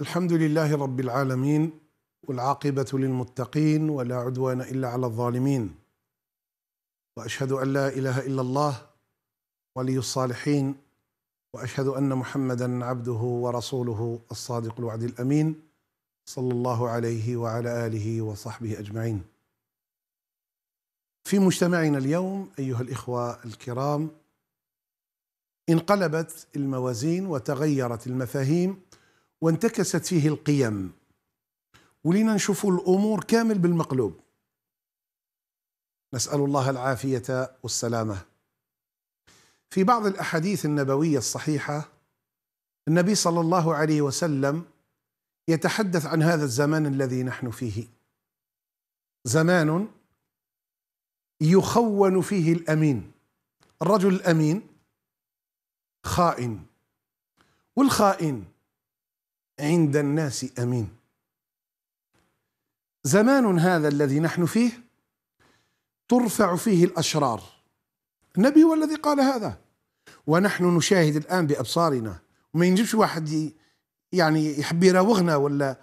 الحمد لله رب العالمين والعاقبة للمتقين ولا عدوان إلا على الظالمين وأشهد أن لا إله إلا الله ولي الصالحين وأشهد أن محمدا عبده ورسوله الصادق الوعد الأمين صلى الله عليه وعلى آله وصحبه أجمعين في مجتمعنا اليوم أيها الإخوة الكرام انقلبت الموازين وتغيرت المفاهيم وانتكست فيه القيم ولينا نشوفوا الأمور كامل بالمقلوب نسأل الله العافية والسلامة في بعض الأحاديث النبوية الصحيحة النبي صلى الله عليه وسلم يتحدث عن هذا الزمان الذي نحن فيه زمان يخون فيه الأمين الرجل الأمين خائن والخائن عند الناس امين زمان هذا الذي نحن فيه ترفع فيه الاشرار النبي هو الذي قال هذا ونحن نشاهد الان بابصارنا وما ينجبش واحد يعني يحب يراوغنا ولا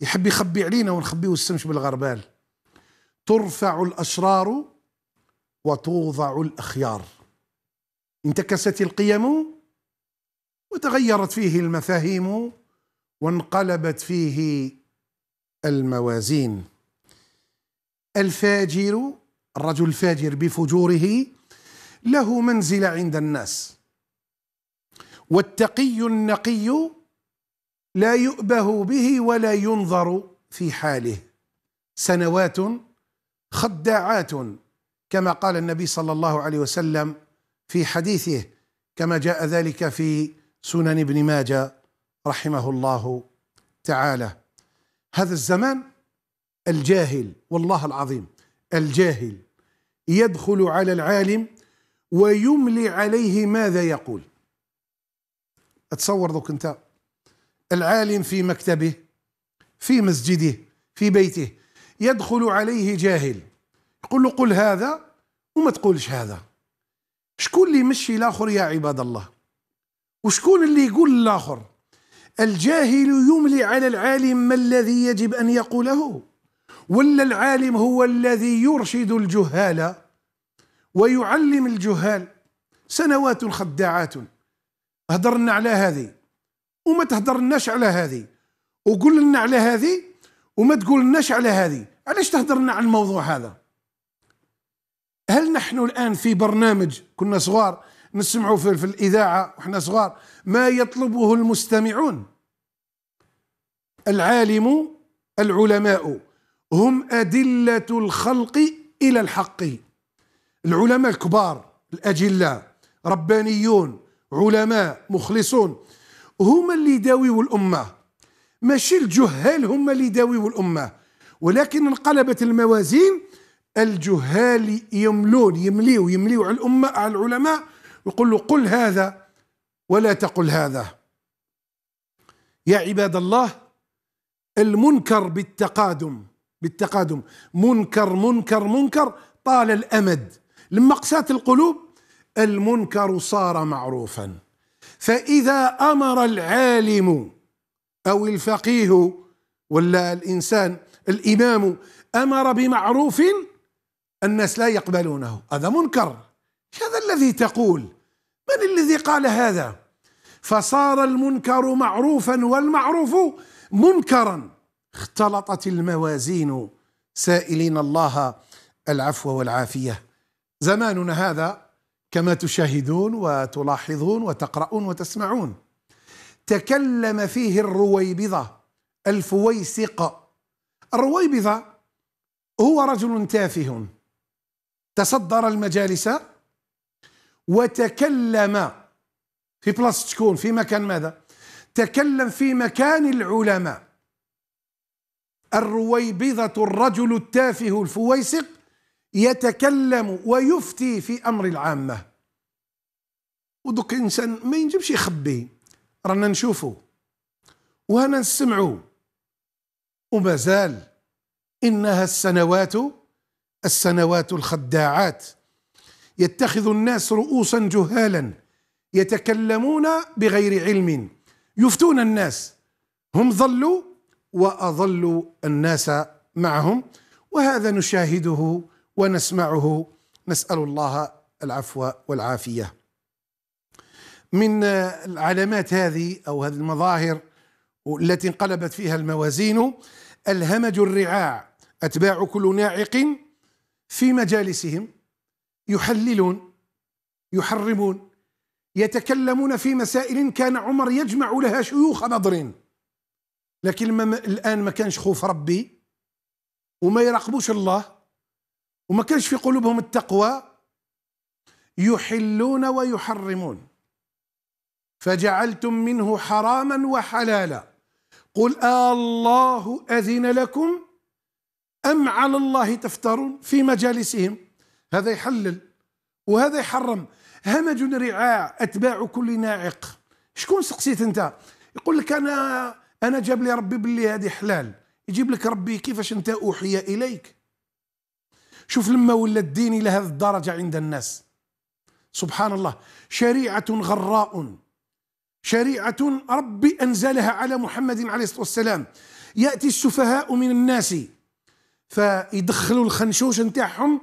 يحب يخبي علينا ونخبيه السمش بالغربال ترفع الاشرار وتوضع الاخيار انتكست القيم وتغيرت فيه المفاهيم وانقلبت فيه الموازين الفاجر الرجل الفاجر بفجوره له منزلة عند الناس والتقي النقي لا يؤبه به ولا ينظر في حاله سنوات خداعات كما قال النبي صلى الله عليه وسلم في حديثه كما جاء ذلك في سنن ابن ماجه رحمه الله تعالى هذا الزمان الجاهل والله العظيم الجاهل يدخل على العالم ويملي عليه ماذا يقول اتصور دوك انت العالم في مكتبه في مسجده في بيته يدخل عليه جاهل يقول له قل هذا وما تقولش هذا شكون اللي يمشي الاخر يا عباد الله وشكون اللي يقول الاخر الجاهل يملي على العالم ما الذي يجب أن يقوله ولا العالم هو الذي يرشد الجهال ويعلم الجهال سنوات خداعات هضرنا على هذه وما تهضرناش على هذه وقول لنا على هذه وما تقولناش على هذه علاش تهضرنا على الموضوع هذا هل نحن الآن في برنامج كنا صغار نسمعوا في, في الإذاعة وإحنا صغار ما يطلبه المستمعون العالم العلماء هم أدلة الخلق إلى الحق العلماء الكبار الأجلاء ربانيون علماء مخلصون هما اللي يداويوا الأمة ماشي الجهال هما اللي يداويوا الأمة ولكن انقلبت الموازين الجهال يملون يمليوا يمليوا على الأمة على العلماء يقول له قل هذا ولا تقل هذا يا عباد الله المنكر بالتقادم بالتقادم منكر منكر منكر طال الامد لما قسات القلوب المنكر صار معروفا فاذا امر العالم او الفقيه ولا الانسان الامام امر بمعروف الناس لا يقبلونه هذا منكر هذا الذي تقول من الذي قال هذا فصار المنكر معروفا والمعروف منكرا اختلطت الموازين سائلين الله العفو والعافيه زماننا هذا كما تشاهدون وتلاحظون وتقرؤون وتسمعون تكلم فيه الرويبضه الفويسق الرويبضه هو رجل تافه تصدر المجالس وتكلم في بلاصة تكون في مكان ماذا تكلم في مكان العلماء الرويبضة الرجل التافه الفويسق يتكلم ويفتي في أمر العامة ودك إنسان ما ينجمش يخبي رانا نشوفه وهنا وما ومازال إنها السنوات السنوات الخداعات يتخذ الناس رؤوسا جهالا يتكلمون بغير علم يفتون الناس هم ظلوا واضلوا الناس معهم وهذا نشاهده ونسمعه نسال الله العفو والعافيه من العلامات هذه او هذه المظاهر التي انقلبت فيها الموازين الهمج الرعاع اتباع كل ناعق في مجالسهم يحللون يحرمون يتكلمون في مسائل كان عمر يجمع لها شيوخ نظرين لكن ما الآن ما كانش خوف ربي وما يراقبوش الله وما كانش في قلوبهم التقوى يحلون ويحرمون فجعلتم منه حراما وحلالا قل آه الله أذن لكم أم على الله تفترون في مجالسهم هذا يحلل وهذا يحرم همج رعاع اتباع كل ناعق شكون سقسيت انت يقول لك انا انا جاب لي ربي باللي هذه حلال يجيب لك ربي كيفاش انت اوحي اليك شوف لما ولا الدين الى هذه الدرجه عند الناس سبحان الله شريعه غراء شريعه ربي انزلها على محمد عليه الصلاه والسلام ياتي السفهاء من الناس فيدخلوا الخنشوش نتاعهم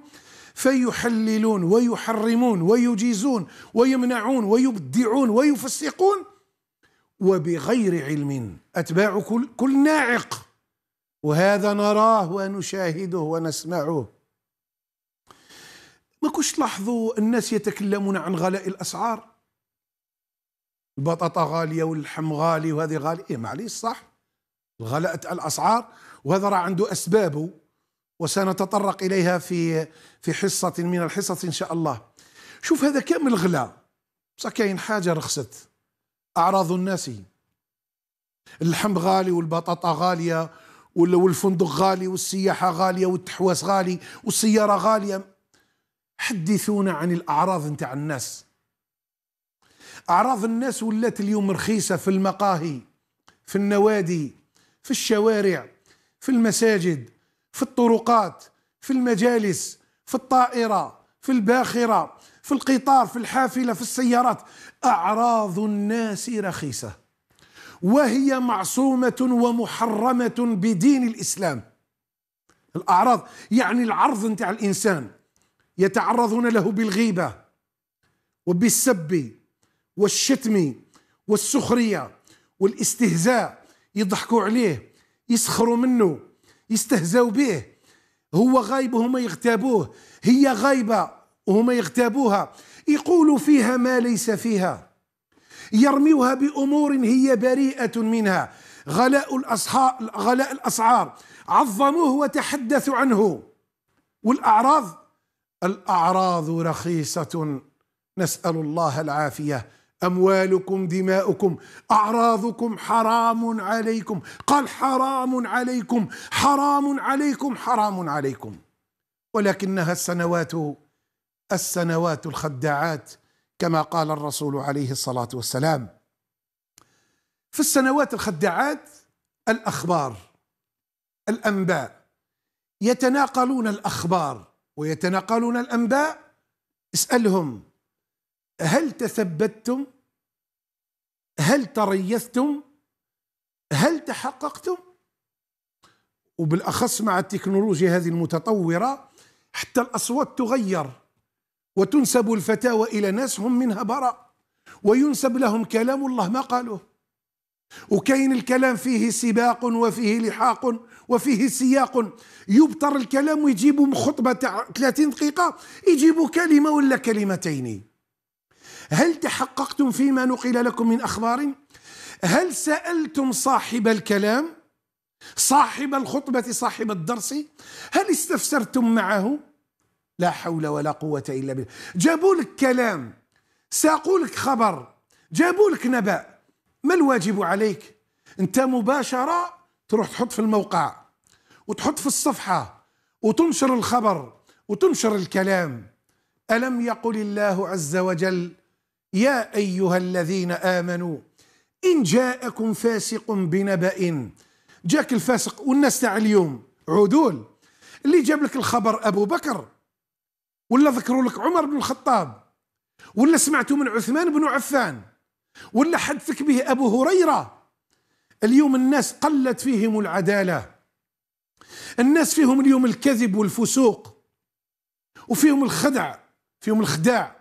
فيحللون ويحرمون ويجيزون ويمنعون ويبدعون ويفسقون وبغير علم أتباع كل, كل ناعق وهذا نراه ونشاهده ونسمعه ما كنتش تلاحظوا الناس يتكلمون عن غلاء الأسعار البطاطا غالية واللحم غالي وهذه غالية إيه معليش صح غلاء الأسعار وهذا راه عنده أسبابه وسنتطرق إليها في في حصة من الحصص إن شاء الله شوف هذا كامل غلا بصح كاين حاجة رخصت أعراض الناس اللحم غالي والبطاطا غالية والفندق غالي والسياحة غالية والتحواس غالي والسيارة غالية حدثونا عن الأعراض نتاع الناس أعراض الناس ولات اليوم رخيصة في المقاهي في النوادي في الشوارع في المساجد في الطرقات في المجالس في الطائرة في الباخرة في القطار في الحافلة في السيارات أعراض الناس رخيصة وهي معصومة ومحرمة بدين الإسلام الأعراض يعني العرض نتاع الإنسان يتعرضون له بالغيبة وبالسب والشتم والسخرية والاستهزاء يضحكوا عليه يسخروا منه يستهزاو به هو غايب وهما يغتابوه هي غايبة وهما يغتابوها يقولوا فيها ما ليس فيها يرميوها بأمور هي بريئة منها غلاء الاصحاء غلاء الأسعار عظموه وتحدثوا عنه والأعراض الأعراض رخيصة نسأل الله العافية أموالكم دماؤكم أعراضكم حرام عليكم قال حرام عليكم حرام عليكم حرام عليكم ولكنها السنوات السنوات الخداعات كما قال الرسول عليه الصلاة والسلام في السنوات الخداعات الأخبار الأنباء يتناقلون الأخبار ويتناقلون الأنباء اسألهم هل تثبتتم هل تريثتم هل تحققتم وبالاخص مع التكنولوجيا هذه المتطوره حتى الاصوات تغير وتنسب الفتاوى الى ناس هم منها براء وينسب لهم كلام الله ما قالوه وكاين الكلام فيه سباق وفيه لحاق وفيه سياق يبطر الكلام ويجيبوا خطبه 30 دقيقه يجيبوا كلمه ولا كلمتين هل تحققتم فيما نقل لكم من أخبار هل سألتم صاحب الكلام صاحب الخطبة صاحب الدرس هل استفسرتم معه لا حول ولا قوة إلا بالله جابوا لك كلام ساقوا لك خبر جابوا لك نبأ ما الواجب عليك أنت مباشرة تروح تحط في الموقع وتحط في الصفحة وتنشر الخبر وتنشر الكلام ألم يقل الله عز وجل يا أيها الذين آمنوا إن جاءكم فاسق بنبأ جاك الفاسق والناس تاع اليوم عدول اللي جاب لك الخبر أبو بكر ولا ذكروا لك عمر بن الخطاب ولا سمعتوا من عثمان بن عفان ولا حدثك به أبو هريرة اليوم الناس قلت فيهم العدالة الناس فيهم اليوم الكذب والفسوق وفيهم الخدع فيهم الخداع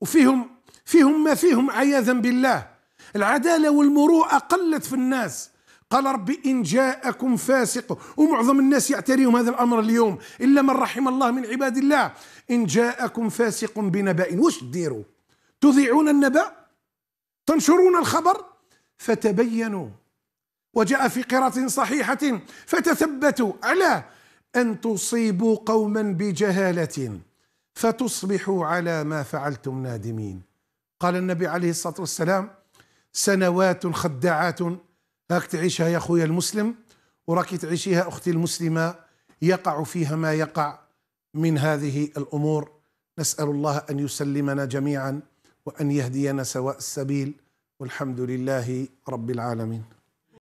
وفيهم فيهم ما فيهم عياذا بالله العدالة والمروءة قلت في الناس قال ربي إن جاءكم فاسق ومعظم الناس يعتريهم هذا الأمر اليوم إلا من رحم الله من عباد الله إن جاءكم فاسق بنبأ وش تديروا تذيعون النبأ تنشرون الخبر فتبينوا وجاء في قراءة صحيحة فتثبتوا على أن تصيبوا قوما بجهالة فتصبحوا على ما فعلتم نادمين قال النبي عليه الصلاة والسلام سنوات خداعات هاك تعيشها يا أخويا المسلم وراك تعيشيها أختي المسلمة يقع فيها ما يقع من هذه الأمور نسأل الله أن يسلمنا جميعا وأن يهدينا سواء السبيل والحمد لله رب العالمين